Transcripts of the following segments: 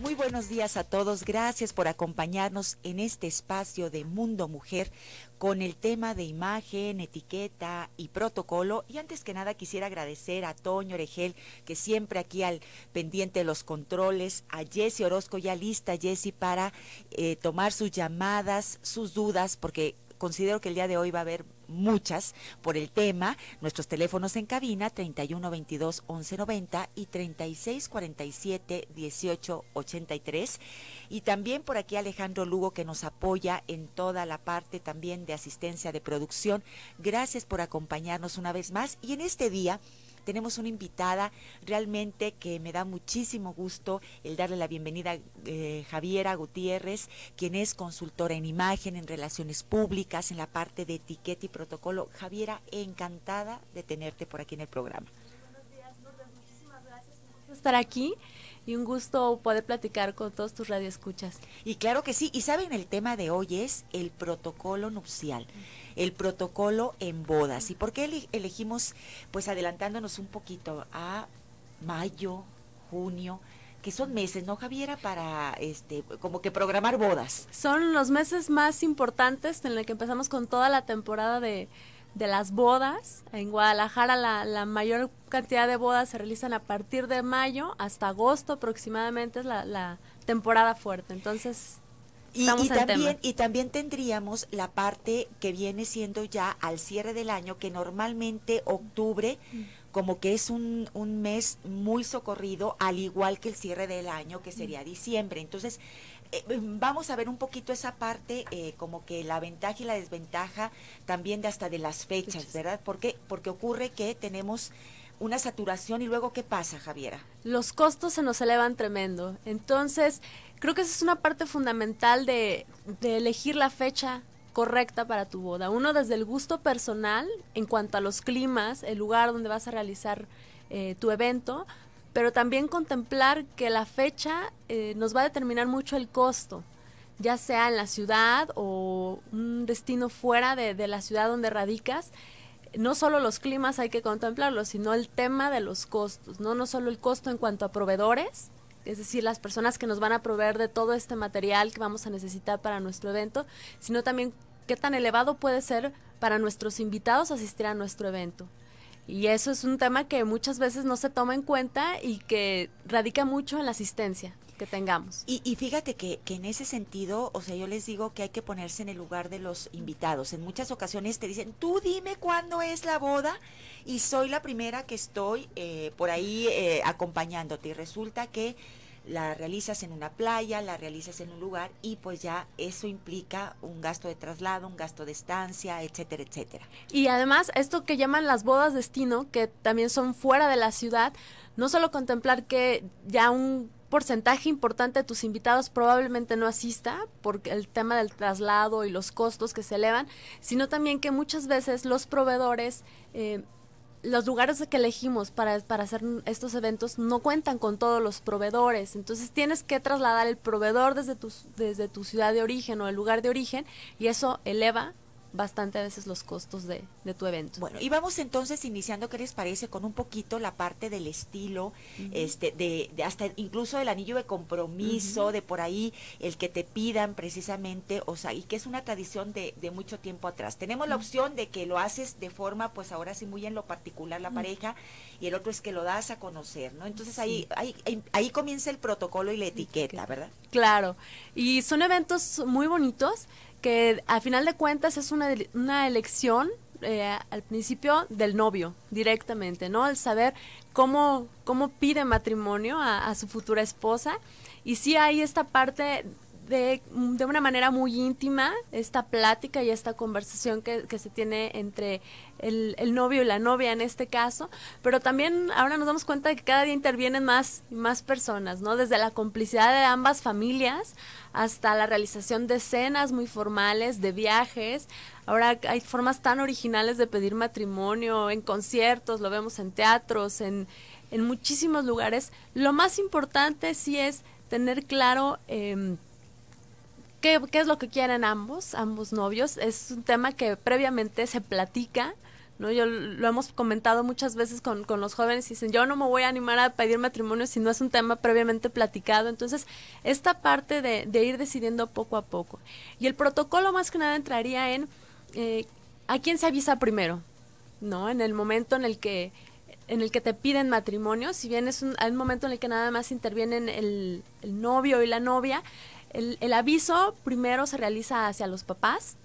Muy buenos días a todos. Gracias por acompañarnos en este espacio de Mundo Mujer con el tema de imagen, etiqueta y protocolo. Y antes que nada quisiera agradecer a Toño Oregel, que siempre aquí al pendiente de los controles, a Jesse Orozco, ya lista Jesse para eh, tomar sus llamadas, sus dudas, porque considero que el día de hoy va a haber muchas por el tema. Nuestros teléfonos en cabina 31 22 11 90 y 36 47 18 83. Y también por aquí Alejandro Lugo que nos apoya en toda la parte también de asistencia de producción. Gracias por acompañarnos una vez más y en este día tenemos una invitada realmente que me da muchísimo gusto el darle la bienvenida a eh, Javiera Gutiérrez, quien es consultora en imagen, en relaciones públicas, en la parte de etiqueta y protocolo. Javiera, encantada de tenerte por aquí en el programa. Buenos días, Muchísimas gracias. por estar aquí y un gusto poder platicar con todos tus radioescuchas. Y claro que sí, y saben, el tema de hoy es el protocolo nupcial, el protocolo en bodas. ¿Y por qué elegimos, pues adelantándonos un poquito a mayo, junio? que son meses, ¿no, Javiera? Para este, como que programar bodas. Son los meses más importantes en los que empezamos con toda la temporada de, de las bodas. En Guadalajara la, la, mayor cantidad de bodas se realizan a partir de mayo hasta agosto aproximadamente es la, temporada fuerte. Entonces... Y, también, y también tendríamos la parte que viene siendo ya al cierre del año, que normalmente octubre como que es un, un mes muy socorrido, al igual que el cierre del año, que sería diciembre. Entonces, eh, eh, vamos a ver un poquito esa parte, eh, como que la ventaja y la desventaja también de hasta de las fechas, ¿verdad? Porque, porque ocurre que tenemos una saturación y luego ¿qué pasa, Javiera? Los costos se nos elevan tremendo. Entonces, creo que esa es una parte fundamental de, elegir la fecha correcta para tu boda. Uno desde el gusto personal en cuanto a los climas, el lugar donde vas a realizar tu evento, pero también contemplar que la fecha eh, nos va a determinar mucho el costo, ya sea en la ciudad o un destino fuera de, la ciudad donde radicas. No solo los climas hay que contemplarlos, sino el tema de los costos, ¿no? No solo el costo en cuanto a proveedores, es decir, las personas que nos van a proveer de todo este material que vamos a necesitar para nuestro evento, sino también qué tan elevado puede ser para nuestros invitados asistir a nuestro evento. Y eso es un tema que muchas veces no se toma en cuenta y que radica mucho en la asistencia que tengamos. Y, fíjate que, en ese sentido, o sea, yo les digo que hay que ponerse en el lugar de los invitados. En muchas ocasiones te dicen, tú dime cuándo es la boda y soy la primera que estoy eh, por ahí eh, acompañándote. Y resulta que la realizas en una playa, la realizas en un lugar y pues ya eso implica un gasto de traslado, un gasto de estancia, etcétera, etcétera. Y además esto que llaman las bodas destino, que también son fuera de la ciudad, no solo contemplar que ya un porcentaje importante de tus invitados probablemente no asista porque el tema del traslado y los costos que se elevan, sino también que muchas veces los proveedores eh, los lugares que elegimos para, para, hacer estos eventos no cuentan con todos los proveedores, entonces tienes que trasladar el proveedor desde tu, desde tu ciudad de origen o el lugar de origen y eso eleva bastante a veces los costos de, tu evento. Bueno, y vamos entonces iniciando, ¿qué les parece? Con un poquito la parte del estilo, este, de, hasta incluso el anillo de compromiso, de por ahí, el que te pidan precisamente, o sea, y que es una tradición de, de mucho tiempo atrás. Tenemos la opción de que lo haces de forma, pues ahora sí, muy en lo particular la pareja, y el otro es que lo das a conocer, ¿no? Entonces ahí, ahí, ahí, ahí, comienza el protocolo y la etiqueta, ¿verdad? Claro, y son eventos muy bonitos que al final de cuentas es una, una elección eh, al principio del novio directamente, ¿no? Al saber cómo, cómo pide matrimonio a, su futura esposa. Y sí hay esta parte de, de una manera muy íntima, esta plática y esta conversación que, que se tiene entre el, el, novio y la novia en este caso, pero también ahora nos damos cuenta de que cada día intervienen más y más personas, ¿no? Desde la complicidad de ambas familias hasta la realización de cenas muy formales, de viajes. Ahora hay formas tan originales de pedir matrimonio en conciertos, lo vemos en teatros, en, muchísimos lugares. Lo más importante sí es tener claro... Em, ¿Qué, qué, es lo que quieren ambos, ambos novios. Es un tema que previamente se platica, ¿no? Yo lo hemos comentado muchas veces con, los jóvenes y dicen, yo no me voy a animar a pedir matrimonio si no es un tema previamente platicado. Entonces, esta parte de, ir decidiendo poco a poco. Y el protocolo más que nada entraría en eh, a quién se avisa primero, ¿no? En el momento en el que en el que te piden matrimonio, si bien es un, un momento en el que nada más intervienen el, novio y la novia, el, el aviso primero se realiza hacia los papás,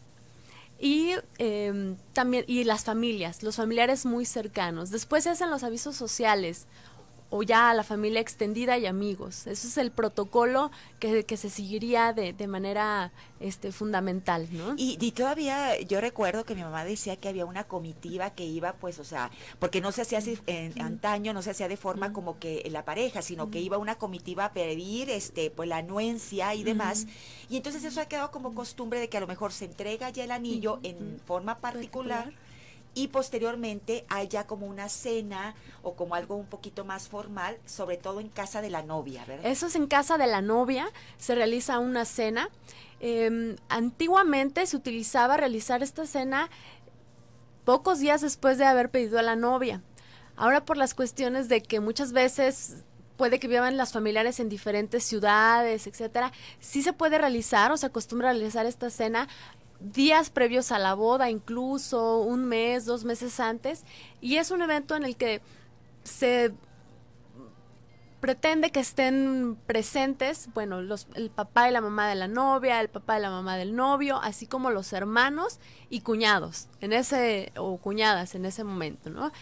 y em, también, y las familias, los familiares muy cercanos. Después se hacen los avisos sociales o ya a la familia extendida y amigos. Eso es el protocolo que, que se seguiría de, de, manera este, fundamental, ¿no? Y, y, todavía yo recuerdo que mi mamá decía que había una comitiva que iba, pues, o sea, porque no se hacía así en, antaño, no se hacía de forma como que la pareja, sino que iba una comitiva a pedir, este, pues, la anuencia y demás. Y entonces eso ha quedado como costumbre de que a lo mejor se entrega ya el anillo en forma particular y posteriormente hay ya como una cena o como algo un poquito más formal, sobre todo en casa de la novia, ¿verdad? Eso es en casa de la novia, se realiza una cena. Em, antiguamente se utilizaba realizar esta cena pocos días después de haber pedido a la novia. Ahora por las cuestiones de que muchas veces puede que vivan las familiares en diferentes ciudades, etcétera, sí se puede realizar o se acostumbra a realizar esta cena días previos a la boda, incluso un mes, dos meses antes. Y es un evento en el que se pretende que estén presentes, bueno, los, el papá y la mamá de la novia, el papá y la mamá del novio, así como los hermanos y cuñados, en ese, o cuñadas en ese momento, ¿no?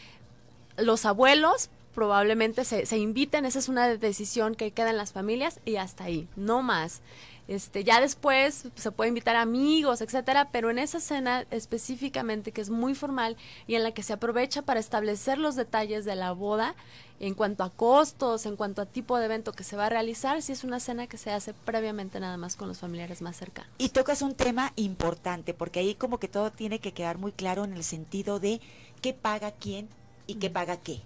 Los abuelos probablemente se, se inviten, esa es una decisión que queda en las familias y hasta ahí, no más. Este, ya después se puede invitar amigos, etcétera, pero en esa cena específicamente que es muy formal y en la que se aprovecha para establecer los detalles de la boda en cuanto a costos, en cuanto a tipo de evento que se va a realizar, si es una cena que se hace previamente nada más con los familiares más cercanos. Y tocas un tema importante, porque ahí como que todo tiene que quedar muy claro en el sentido de qué paga quién y qué paga qué.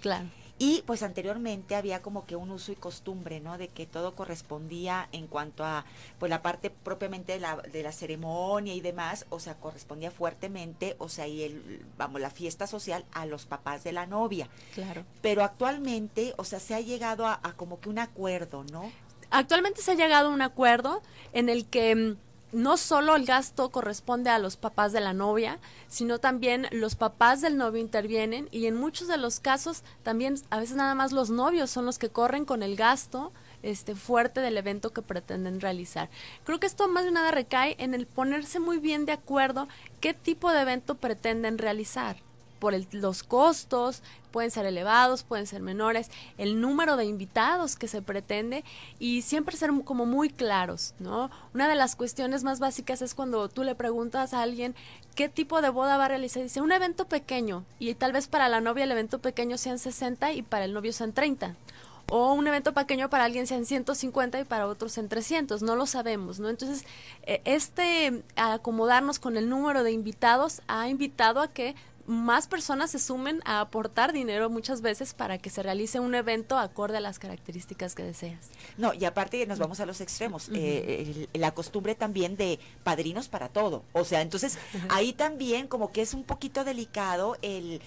Claro. Y pues anteriormente había como que un uso y costumbre, ¿no? De que todo correspondía en cuanto a pues la parte propiamente de la, de la ceremonia y demás, o sea, correspondía fuertemente, o sea, y el, vamos, la fiesta social a los papás de la novia. Claro. Pero actualmente, o sea, se ha llegado a, a como que un acuerdo, ¿no? Actualmente se ha llegado a un acuerdo en el que mm, no solo el gasto corresponde a los papás de la novia, sino también los papás del novio intervienen y en muchos de los casos también a veces nada más los novios son los que corren con el gasto este fuerte del evento que pretenden realizar. Creo que esto más de nada recae en el ponerse muy bien de acuerdo qué tipo de evento pretenden realizar por los costos, pueden ser elevados, pueden ser menores, el número de invitados que se pretende y siempre ser como muy claros, ¿no? Una de las cuestiones más básicas es cuando tú le preguntas a alguien qué tipo de boda va a realizar, dice un evento pequeño y tal vez para la novia el evento pequeño en 60 y para el novio en 30 o un evento pequeño para alguien sea en 150 y para otros en 300, no lo sabemos, ¿no? Entonces, e-, este acomodarnos con el número de invitados ha invitado a que más personas se sumen a aportar dinero muchas veces para que se realice un evento acorde a las características que deseas. No, y aparte nos vamos a los extremos, eh, la costumbre también de padrinos para todo. O sea, entonces ahí también como que es un poquito delicado el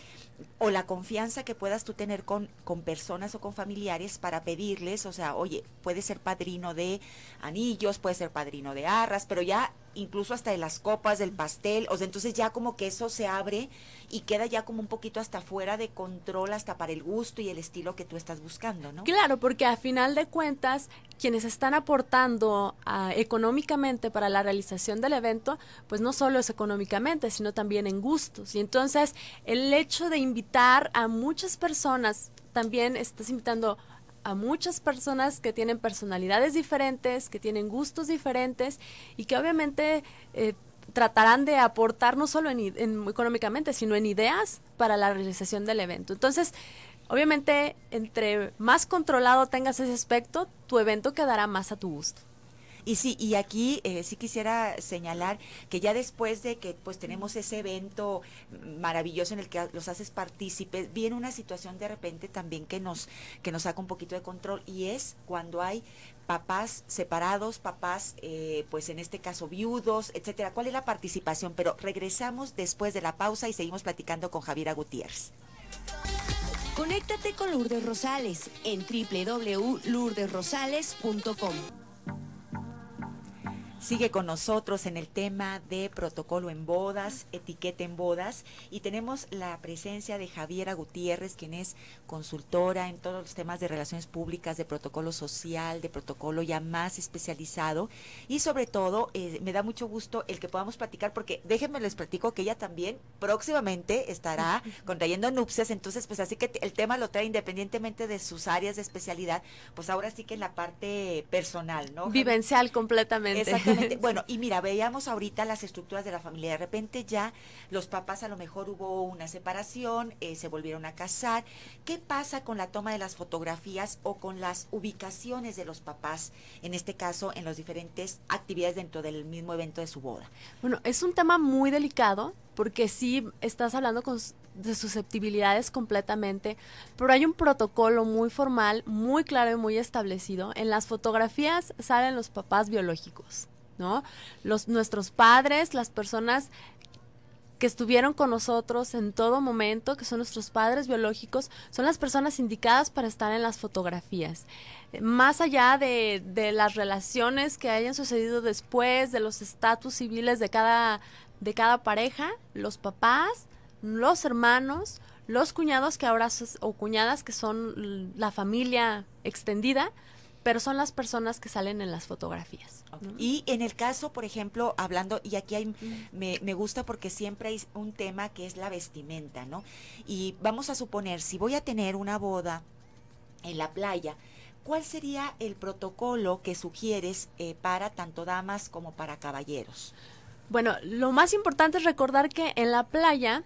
o la confianza que puedas tú tener con, con, personas o con familiares para pedirles, o sea, oye, puede ser padrino de anillos, puede ser padrino de arras, pero ya incluso hasta de las copas, del pastel, o sea, entonces ya como que eso se abre y queda ya como un poquito hasta fuera de control, hasta para el gusto y el estilo que tú estás buscando, ¿no? Claro, porque a final de cuentas, quienes están aportando ah, económicamente para la realización del evento, pues no solo es económicamente, sino también en gustos. Y entonces el hecho de invitar a muchas personas, también estás invitando a muchas personas que tienen personalidades diferentes, que tienen gustos diferentes y que obviamente eh, tratarán de aportar no solo en, económicamente, sino en ideas para la realización del evento. Entonces, obviamente, entre más controlado tengas ese aspecto, tu evento quedará más a tu gusto. Y sí, y aquí eh, sí quisiera señalar que ya después de que pues tenemos ese evento maravilloso en el que los haces partícipes, viene una situación de repente también que nos, que nos saca un poquito de control y es cuando hay papás separados, papás, eh, pues en este caso viudos, etcétera. ¿Cuál es la participación? Pero regresamos después de la pausa y seguimos platicando con Javiera Gutiérrez. Conéctate con Lourdes Rosales en www.lourdesrosales.com sigue con nosotros en el tema de protocolo en bodas, etiqueta en bodas, y tenemos la presencia de Javiera Gutiérrez, quien es consultora en todos los temas de relaciones públicas, de protocolo social, de protocolo ya más especializado, y sobre todo eh, me da mucho gusto el que podamos platicar, porque déjenme les platico que ella también próximamente estará contrayendo nupcias, entonces pues así que el tema lo trae independientemente de sus áreas de especialidad, pues ahora sí que en la parte personal, ¿no? Vivencial completamente. bueno, y mira, veíamos ahorita las estructuras de la familia. De repente ya los papás a lo mejor hubo una separación, eh, se volvieron a casar. ¿Qué pasa con la toma de las fotografías o con las ubicaciones de los papás, en este caso, en las diferentes actividades dentro del mismo evento de su boda? Bueno, es un tema muy delicado porque sí estás hablando con, de susceptibilidades completamente, pero hay un protocolo muy formal, muy claro y muy establecido. En las fotografías salen los papás biológicos. ¿no? Los, nuestros padres, las personas que estuvieron con nosotros en todo momento, que son nuestros padres biológicos, son las personas indicadas para estar en las fotografías. Eh, más allá de, las relaciones que hayan sucedido después, de los estatus civiles de cada, de cada pareja, los papás, los hermanos, los cuñados que ahora o cuñadas que son la familia extendida, pero son las personas que salen en las fotografías. Y en el caso, por ejemplo, hablando, y aquí hay, mm. me, me, gusta porque siempre hay un tema que es la vestimenta, ¿no? Y vamos a suponer, si voy a tener una boda en la playa, ¿cuál sería el protocolo que sugieres eh, para tanto damas como para caballeros? Bueno, lo más importante es recordar que en la playa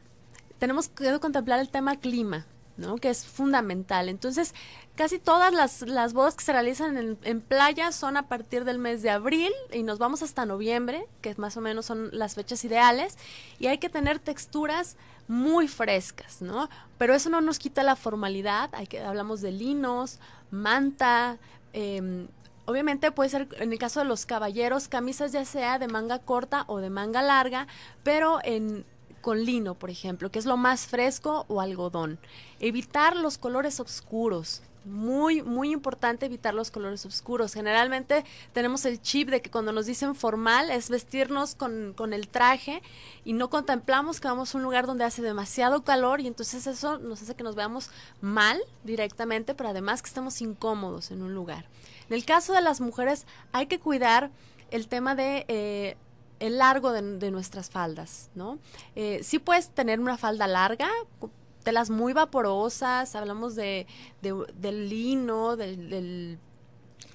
tenemos que contemplar el tema clima. ¿no? Que es fundamental. Entonces, casi todas las, bodas que se realizan en, playa son a partir del mes de abril y nos vamos hasta noviembre, que más o menos son las fechas ideales, y hay que tener texturas muy frescas, ¿no? Pero eso no nos quita la formalidad, hay que, hablamos de linos, manta, em, Obviamente puede ser, en el caso de los caballeros, camisas ya sea de manga corta o de manga larga, pero en, con lino, por ejemplo, que es lo más fresco o algodón. Evitar los colores oscuros. Muy, muy importante evitar los colores oscuros. Generalmente tenemos el chip de que cuando nos dicen formal es vestirnos con, el traje y no contemplamos que vamos a un lugar donde hace demasiado calor y entonces eso nos hace que nos veamos mal directamente, pero además que estamos incómodos en un lugar. En el caso de las mujeres hay que cuidar el tema de eh, el largo de, nuestras faldas, ¿no? Eh, sí puedes tener una falda larga, telas muy vaporosas, hablamos de, de del lino, del,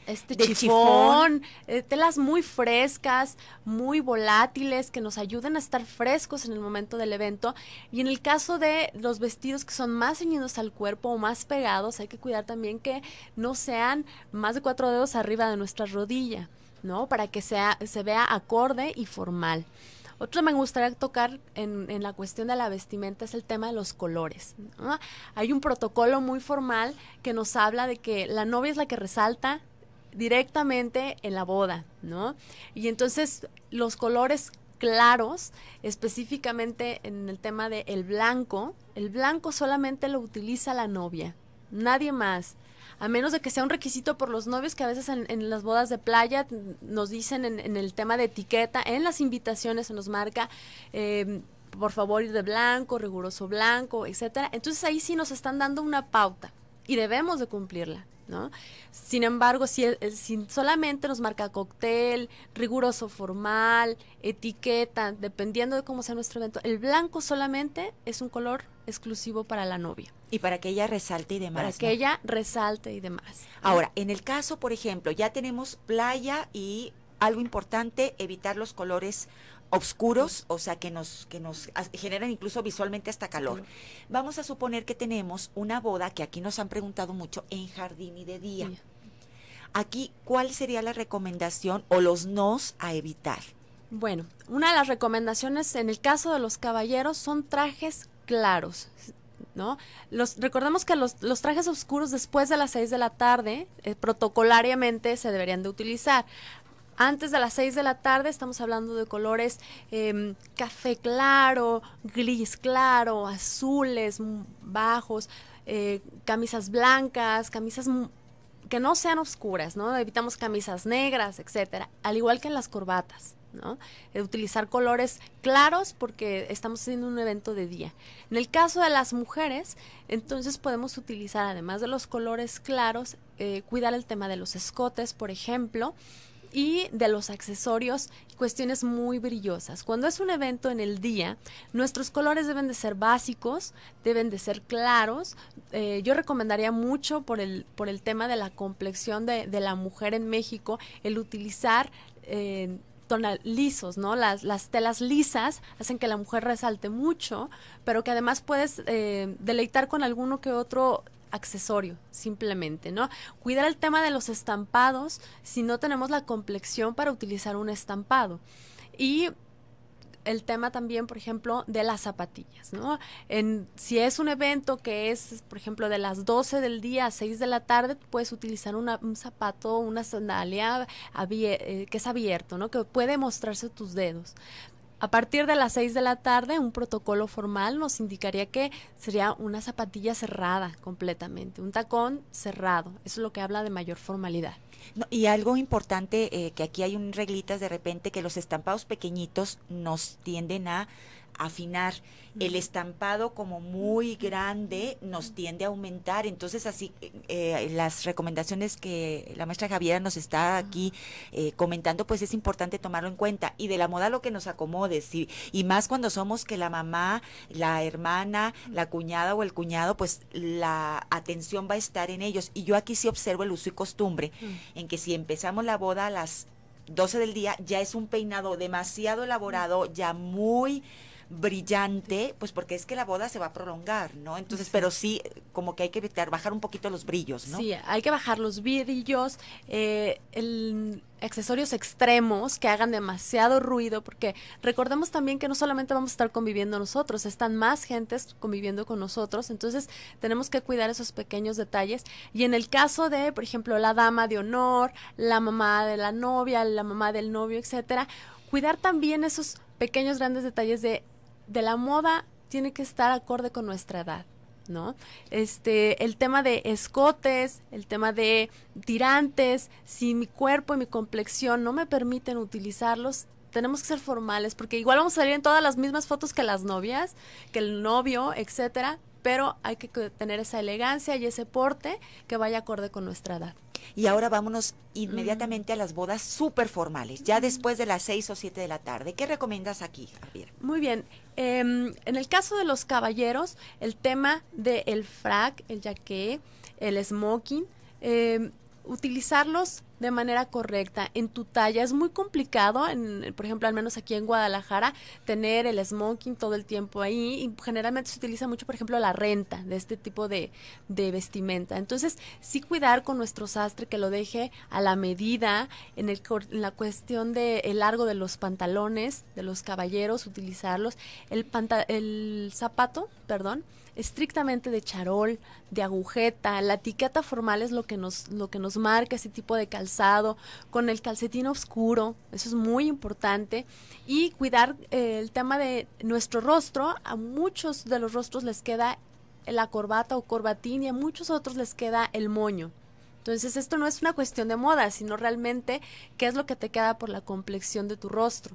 este chifón, eh, telas muy frescas, muy volátiles, que nos ayuden a estar frescos en el momento del evento. Y en el caso de los vestidos que son más ceñidos al cuerpo o más pegados, hay que cuidar también que no sean más de cuatro dedos arriba de nuestra rodilla. ¿no? Para que sea, se vea acorde y formal. Otro me gustaría tocar en, en, la cuestión de la vestimenta es el tema de los colores. Hay un protocolo muy formal que nos habla de que la novia es la que resalta directamente en la boda, ¿no? Y entonces los colores claros, específicamente en el tema de el blanco, el blanco solamente lo utiliza la novia, nadie más a menos de que sea un requisito por los novios, que a veces en, las bodas de playa nos dicen en, el tema de etiqueta, en las invitaciones se nos marca. Em, por favor, ir de blanco, riguroso blanco, etcétera. Entonces ahí sí nos están dando una pauta y debemos de cumplirla. ¿No? Sin embargo, si, si, solamente nos marca cóctel, riguroso formal, etiqueta, dependiendo de cómo sea nuestro evento, el blanco solamente es un color exclusivo para la novia. Y para que ella resalte y demás. Para que ella resalte y demás. Ahora, en el caso, por ejemplo, ya tenemos playa y algo importante, evitar los colores oscuros, o sea, que nos, que nos generan incluso visualmente hasta calor. Vamos a suponer que tenemos una boda, que aquí nos han preguntado mucho, en jardín y de día. Aquí, ¿cuál sería la recomendación o los nos a evitar? Bueno, una de las recomendaciones en el caso de los caballeros son trajes claros recordemos que los, trajes oscuros después de las 6 de la tarde eh, protocolariamente se deberían de utilizar. Antes de las 6 de la tarde estamos hablando de colores em, café claro, gris claro, azules, bajos, eh, camisas blancas, camisas que no sean oscuras, ¿no? Evitamos camisas negras, etcétera, al igual que en las corbatas. ¿no? Eh, utilizar colores claros porque estamos haciendo un evento de día. En el caso de las mujeres, entonces podemos utilizar, además de los colores claros, eh, cuidar el tema de los escotes, por ejemplo, y de los accesorios, cuestiones muy brillosas. Cuando es un evento en el día, nuestros colores deben de ser básicos, deben de ser claros. Eh, yo recomendaría mucho por el, por el tema de la complexión de, de la mujer en México, el utilizar lisos, ¿no? Las, las telas lisas hacen que la mujer resalte mucho, pero que además puedes eh, deleitar con alguno que otro accesorio, simplemente, ¿no? Cuidar el tema de los estampados si no tenemos la complexión para utilizar un estampado. Y el tema también, por ejemplo, de las zapatillas, ¿no? En, si es un evento que es, por ejemplo, de las 12 del día a 6 de la tarde, puedes utilizar un zapato, una sandalia eh, que es abierto, ¿no? Que puede mostrarse tus dedos. A partir de las 6 de la tarde, un protocolo formal nos indicaría que sería una zapatilla cerrada completamente, un tacón cerrado. Eso es lo que habla de mayor formalidad. y algo importante, eh, que aquí hay un reglitas de repente, que los estampados pequeñitos nos tienden a afinar. El estampado como muy grande nos tiende a aumentar, entonces así eh, eh, las recomendaciones que la maestra Javiera nos está aquí eh, comentando, pues es importante tomarlo en cuenta y de la moda lo que nos acomode, si, y más cuando somos que la mamá, la hermana, la cuñada o el cuñado, pues la atención va a estar en ellos. Y yo aquí sí observo el uso y costumbre en que si empezamos la boda a las 12 del día ya es un peinado demasiado elaborado, ya muy brillante, pues porque es que la boda se va a prolongar, ¿no? Entonces, pero sí, como que hay que evitar, bajar un poquito los brillos, ¿no? Sí, hay que bajar los brillos, eh, el, accesorios extremos que hagan demasiado ruido, porque recordemos también que no solamente vamos a estar conviviendo nosotros, están más gentes conviviendo con nosotros, entonces tenemos que cuidar esos pequeños detalles. Y en el caso de, por ejemplo, la dama de honor, la mamá de la novia, la mamá del novio, etcétera, cuidar también esos pequeños grandes detalles de de la moda tiene que estar acorde con nuestra edad. ¿no? Este, el tema de escotes, el tema de tirantes, si mi cuerpo y mi complexión no me permiten utilizarlos, tenemos que ser formales, porque igual vamos a salir en todas las mismas fotos que las novias, que el novio, etcétera, pero hay que tener esa elegancia y ese porte que vaya acorde con nuestra edad. Y ahora vámonos inmediatamente mm. a las bodas súper formales, ya mm. después de las 6 o 7 de la tarde. ¿Qué recomiendas aquí, Javier? Muy bien. Em, en el caso de los caballeros, el tema del frac, el jaque, el smoking, em, utilizarlos de manera correcta, en tu talla. Es muy complicado, en, por ejemplo, al menos aquí en Guadalajara, tener el smoking todo el tiempo ahí y generalmente se utiliza mucho, por ejemplo, la renta de este tipo de, de vestimenta. Entonces, sí cuidar con nuestro sastre que lo deje a la medida, en, el, la cuestión del el largo de los pantalones, de los caballeros, utilizarlos, el, el zapato, perdón, estrictamente de charol, de agujeta, la etiqueta formal es lo que nos, lo que nos marca ese tipo de calzado, con el calcetín oscuro, eso es muy importante, y cuidar eh, el tema de nuestro rostro, a muchos de los rostros les queda la corbata o corbatín y a muchos otros les queda el moño. Entonces esto no es una cuestión de moda, sino realmente qué es lo que te queda por la complexión de tu rostro.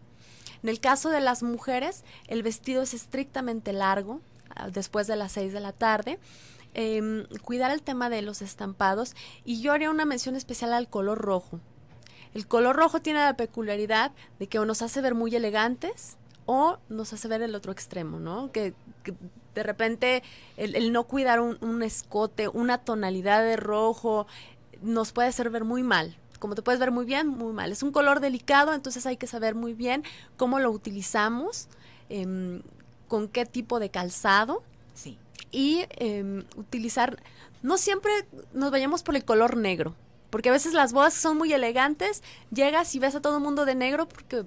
En el caso de las mujeres, el vestido es estrictamente largo, después de las 6 de la tarde. Em, cuidar el tema de los estampados y yo haría una mención especial al color rojo. El color rojo tiene la peculiaridad de que o nos hace ver muy elegantes o nos hace ver el otro extremo, ¿no? Que, de repente el, no cuidar un, escote, una tonalidad de rojo, nos puede hacer ver muy mal. Como te puedes ver muy bien, muy mal. Es un color delicado, entonces hay que saber muy bien cómo lo utilizamos. Em, con qué tipo de calzado. Sí. Y em, utilizar, no siempre nos vayamos por el color negro, porque a veces las bodas son muy elegantes, llegas y ves a todo el mundo de negro porque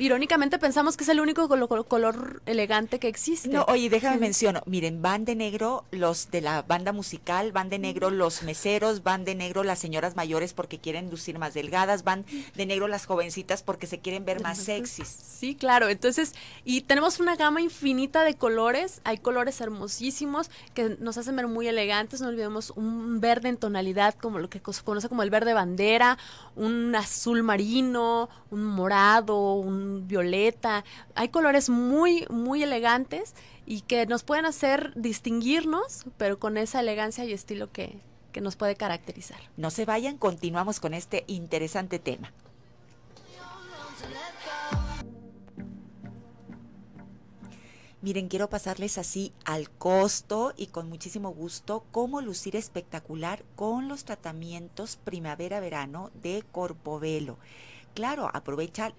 irónicamente pensamos que es el único color, elegante que existe. No, oye, déjame menciono, miren, van de negro los de la banda musical, van de negro los meseros, van de negro las señoras mayores porque quieren lucir más delgadas, van de negro las jovencitas porque se quieren ver más sexys. Sí, claro, entonces, y tenemos una gama infinita de colores, hay colores hermosísimos que nos hacen ver muy elegantes, no olvidemos un verde en tonalidad como lo que se conoce como el verde bandera, un azul marino, un morado, un violeta. Hay colores muy, muy elegantes y que nos pueden hacer distinguirnos, pero con esa elegancia y estilo que, que nos puede caracterizar. No se vayan, continuamos con este interesante tema. Miren, quiero pasarles así al costo y con muchísimo gusto cómo lucir espectacular con los tratamientos primavera-verano de Corpovelo claro, aprovecha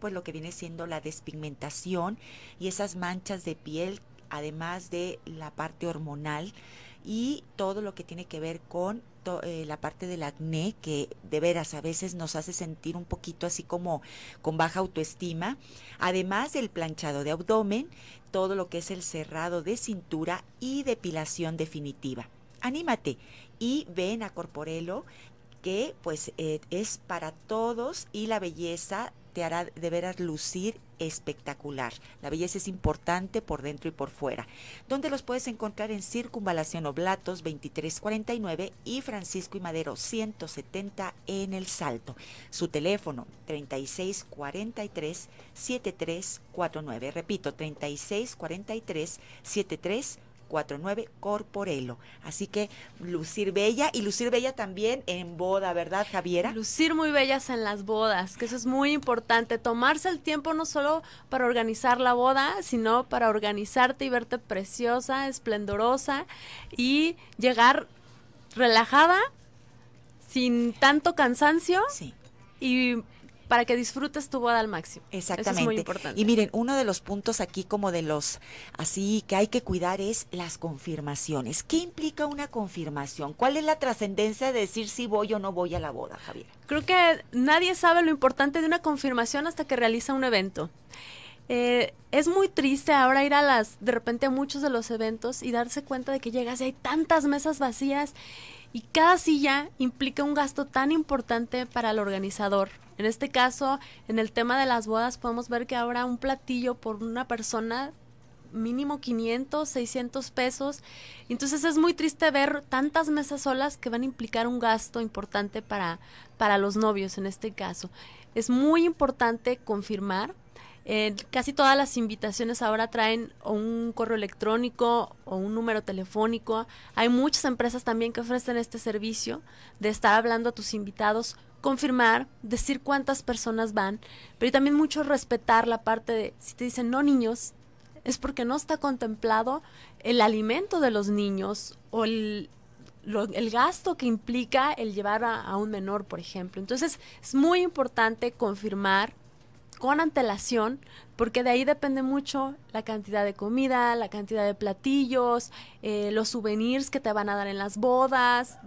pues lo que viene siendo la despigmentación y esas manchas de piel, además de la parte hormonal y todo lo que tiene que ver con eh, la parte del acné, que de veras a veces nos hace sentir un poquito así como con baja autoestima, además del planchado de abdomen, todo lo que es el cerrado de cintura y depilación definitiva. Anímate y ven a Corporelo que pues eh, es para todos y la belleza te hará de veras lucir espectacular. La belleza es importante por dentro y por fuera. ¿Dónde los puedes encontrar en Circunvalación Oblatos 2349 y Francisco y Madero 170 en El Salto. Su teléfono 3643 7349. Repito, 3643 7349. 49 Corporelo. Así que lucir bella y lucir bella también en boda, ¿verdad, Javiera? Lucir muy bellas en las bodas, que eso es muy importante. Tomarse el tiempo no solo para organizar la boda, sino para organizarte y verte preciosa, esplendorosa y llegar relajada, sin tanto cansancio. Sí. Y para que disfrutes tu boda al máximo. Exactamente. es muy importante. Y miren, uno de los puntos aquí como de los así que hay que cuidar es las confirmaciones. ¿Qué implica una confirmación? ¿Cuál es la trascendencia de decir si voy o no voy a la boda, Javier? Creo que nadie sabe lo importante de una confirmación hasta que realiza un evento. Eh, es muy triste ahora ir a las, de repente a muchos de los eventos y darse cuenta de que llegas y hay tantas mesas vacías y cada silla implica un gasto tan importante para el organizador. En este caso, en el tema de las bodas podemos ver que ahora un platillo por una persona mínimo 500, 600 pesos. Entonces es muy triste ver tantas mesas solas que van a implicar un gasto importante para, para los novios en este caso. Es muy importante confirmar eh, casi todas las invitaciones ahora traen un correo electrónico o un número telefónico. Hay muchas empresas también que ofrecen este servicio de estar hablando a tus invitados, confirmar, decir cuántas personas van, pero también mucho respetar la parte de si te dicen no niños, es porque no está contemplado el alimento de los niños o el, el gasto que implica el llevar a, un menor, por ejemplo. Entonces, es muy importante confirmar, con antelación, porque de ahí depende mucho la cantidad de comida, la cantidad de platillos, eh, los souvenirs que te van a dar en las bodas,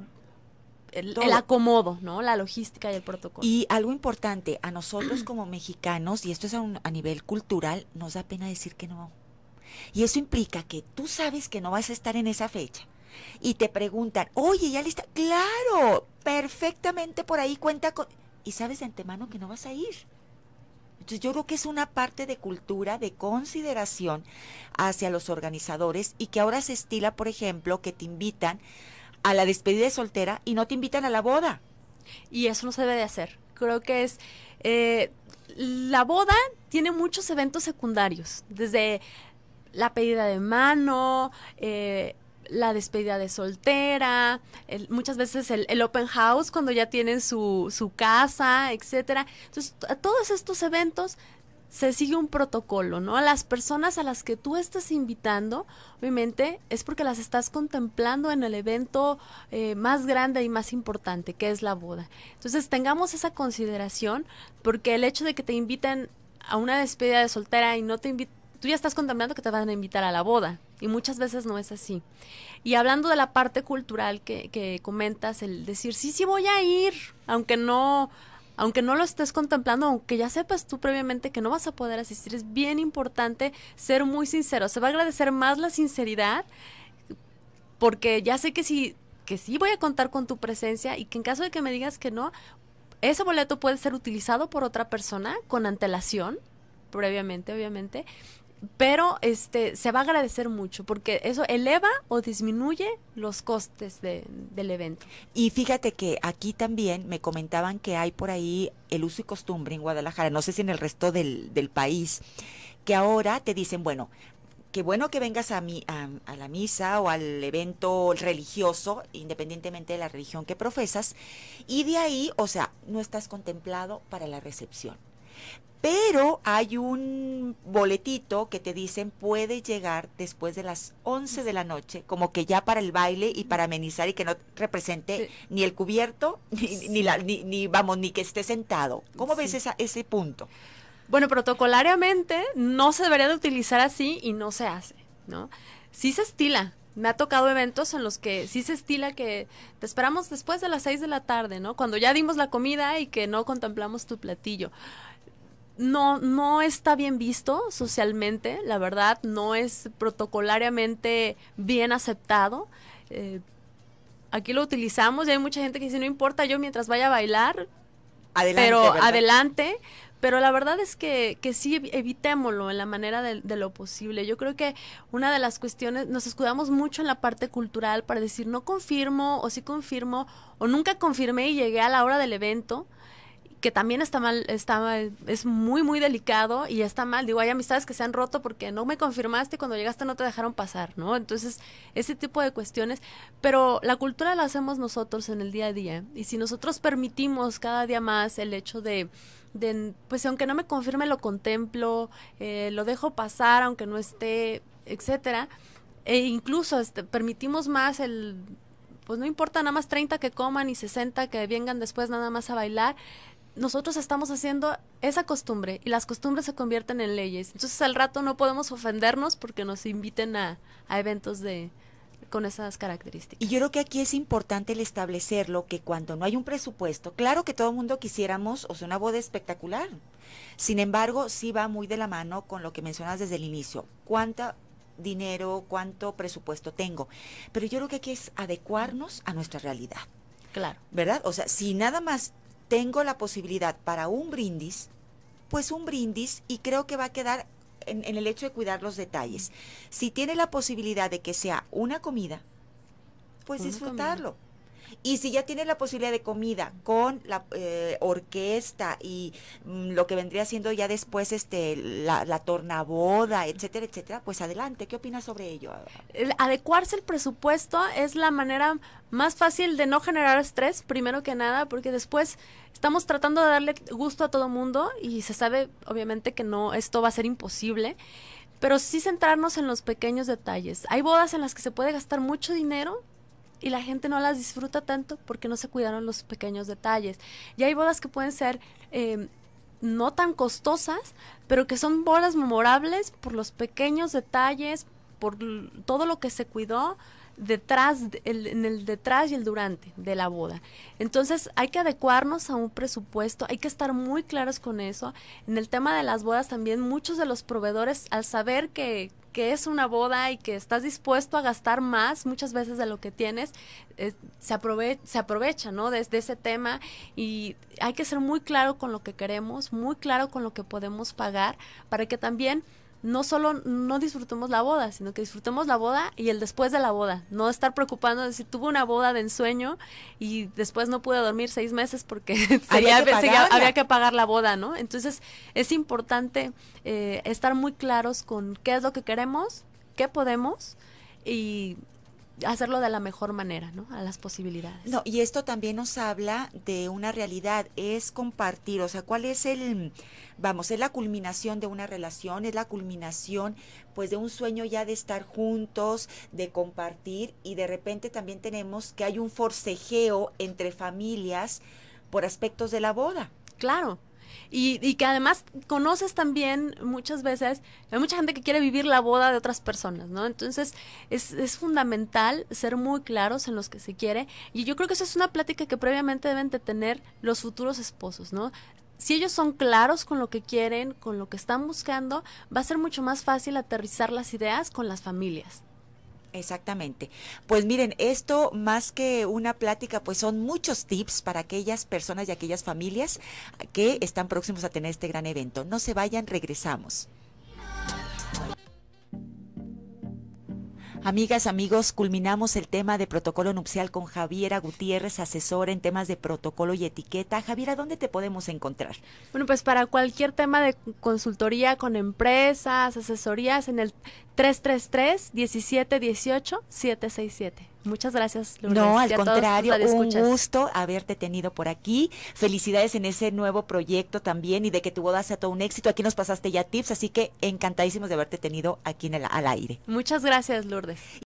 el, acomodo, ¿no? La logística y el protocolo. Y algo importante, a nosotros como mexicanos, y esto es a, nivel cultural, nos da pena decir que no. Y eso implica que tú sabes que no vas a estar en esa fecha. Y te preguntan, oye, ya lista. Claro, perfectamente por ahí cuenta con. Y sabes de antemano que no vas a ir. Entonces yo creo que es una parte de cultura, de consideración hacia los organizadores y que ahora se estila, por ejemplo, que te invitan a la despedida de soltera y no te invitan a la boda. Y eso no se debe de hacer. Creo que es... Eh, la boda tiene muchos eventos secundarios, desde la pedida de mano, eh, la despedida de soltera, muchas veces el, open house cuando ya tienen su, su casa, etcétera. Entonces, a todos estos eventos se sigue un protocolo, ¿no? A las personas a las que tú estás invitando, obviamente, es porque las estás contemplando en el evento eh, más grande y más importante, que es la boda. Entonces, tengamos esa consideración, porque el hecho de que te inviten a una despedida de soltera y no te inviten, tú ya estás contemplando que te van a invitar a la boda, y muchas veces no es así. Y hablando de la parte cultural que, que comentas, el decir, sí, sí voy a ir, aunque no, aunque no lo estés contemplando, aunque ya sepas tú previamente que no vas a poder asistir, es bien importante ser muy sincero. Se va a agradecer más la sinceridad porque ya sé que sí, que sí voy a contar con tu presencia y que en caso de que me digas que no, ese boleto puede ser utilizado por otra persona con antelación, previamente, obviamente, pero este se va a agradecer mucho porque eso eleva o disminuye los costes del evento. Y fíjate que aquí también me comentaban que hay por ahí el uso y costumbre en Guadalajara, no sé si en el resto del, país, que ahora te dicen, bueno, qué bueno que vengas a, mi, a, la misa o al evento religioso, independientemente de la religión que profesas, y de ahí, o sea, no estás contemplado para la recepción pero hay un boletito que te dicen puede llegar después de las 11 de la noche, como que ya para el baile y para amenizar y que no represente ni el cubierto, ni, ni, la, ni, vamos, ni que esté sentado. ¿Cómo ves esa, ese punto? Bueno, protocolariamente no se debería de utilizar así y no se hace, ¿no? Sí se estila, me ha tocado eventos en los que sí se estila que te esperamos después de las 6 de la tarde, ¿no? Cuando ya dimos la comida y que no contemplamos tu platillo no, no está bien visto socialmente, la verdad, no es protocolariamente bien aceptado. Eh, aquí lo utilizamos y hay mucha gente que dice, no importa yo mientras vaya a bailar, adelante, pero adelante. Pero la verdad es que, que sí evitémoslo en la manera de, de, lo posible. Yo creo que una de las cuestiones, nos escudamos mucho en la parte cultural para decir no confirmo o sí confirmo o nunca confirmé y llegué a la hora del evento que también está mal, está es muy, muy delicado y está mal. Digo, hay amistades que se han roto porque no me confirmaste, cuando llegaste no te dejaron pasar, ¿no? Entonces, ese tipo de cuestiones, pero la cultura la hacemos nosotros en el día a día y si nosotros permitimos cada día más el hecho de... de pues aunque no me confirme lo contemplo, eh, lo dejo pasar aunque no esté, etcétera, e incluso este, permitimos más el pues no importa nada más 30 que coman y 60 que vengan después nada más a bailar, nosotros estamos haciendo esa costumbre y las costumbres se convierten en leyes. Entonces al rato no podemos ofendernos porque nos inviten a, eventos de, con esas características. Y yo creo que aquí es importante el establecerlo que cuando no hay un presupuesto, claro que todo el mundo quisiéramos o sea una boda espectacular. Sin embargo, sí va muy de la mano con lo que mencionas desde el inicio. cuánto dinero, cuánto presupuesto tengo? Pero yo creo que aquí es adecuarnos a nuestra realidad. Claro. ¿Verdad? O sea, si nada más tengo la posibilidad para un brindis, pues un brindis y creo que va a quedar en, el hecho de cuidar los detalles. Si tiene la posibilidad de que sea una comida, pues disfrutarlo. Y si ya tienes la posibilidad de comida con la eh, orquesta y mm, lo que vendría siendo ya después este la, tornaboda, etcétera, etcétera, pues adelante. ¿Qué opinas sobre ello? adecuarse el presupuesto es la manera más fácil de no generar estrés, primero que nada, porque después estamos tratando de darle gusto a todo mundo y se sabe obviamente que no, esto va a ser imposible pero sí centrarnos en los pequeños detalles. Hay bodas en las que se puede gastar mucho dinero y la gente no las disfruta tanto porque no se cuidaron los pequeños detalles. Y hay bodas que pueden ser eh, no tan costosas, pero que son bodas memorables por los pequeños detalles, por todo lo que se cuidó, detrás, en el detrás y el durante de la boda. Entonces hay que adecuarnos a un presupuesto, hay que estar muy claros con eso. En el tema de las bodas también muchos de los proveedores al saber que, que es una boda y que estás dispuesto a gastar más muchas veces de lo que tienes, eh, se, aprove se aprovecha, ¿no? Desde de ese tema y hay que ser muy claro con lo que queremos, muy claro con lo que podemos pagar para que también no solo no disfrutemos la boda, sino que disfrutemos la boda y el después de la boda. No estar preocupando de si tuve una boda de ensueño y después no pude dormir seis meses porque había, que pagar la boda, ¿no? Entonces es importante eh, estar muy claros con qué es lo que queremos, qué podemos y hacerlo de la mejor manera, ¿no? A las posibilidades. No, y esto también nos habla de una realidad, es compartir, o sea, ¿cuál es el, vamos, es la culminación de una relación, es la culminación pues de un sueño ya de estar juntos, de compartir y de repente también tenemos que hay un forcejeo entre familias por aspectos de la boda. Claro, y, que además conoces también muchas veces, hay mucha gente que quiere vivir la boda de otras personas, ¿no? Entonces es, es fundamental ser muy claros en los que se quiere y yo creo que esa es una plática que previamente deben de tener los futuros esposos, ¿no? si ellos son claros con lo que quieren, con lo que están buscando, va a ser mucho más fácil aterrizar las ideas con las familias. Exactamente. Pues miren, esto más que una plática, pues son muchos tips para aquellas personas y aquellas familias que están próximos a tener este gran evento. No se vayan, regresamos. Amigas, amigos, culminamos el tema de protocolo nupcial con Javiera Gutiérrez, asesora en temas de protocolo y etiqueta. Javiera, ¿dónde te podemos encontrar? Bueno, pues para cualquier tema de consultoría con empresas, asesorías, en el 333 1718 767. Muchas gracias, Lourdes. No, al contrario, un gusto haberte tenido por aquí. Felicidades en ese nuevo proyecto también y de que tu boda sea todo un éxito. Aquí nos pasaste ya tips, así que encantadísimos de haberte tenido aquí en el, al aire. Muchas gracias, Lourdes.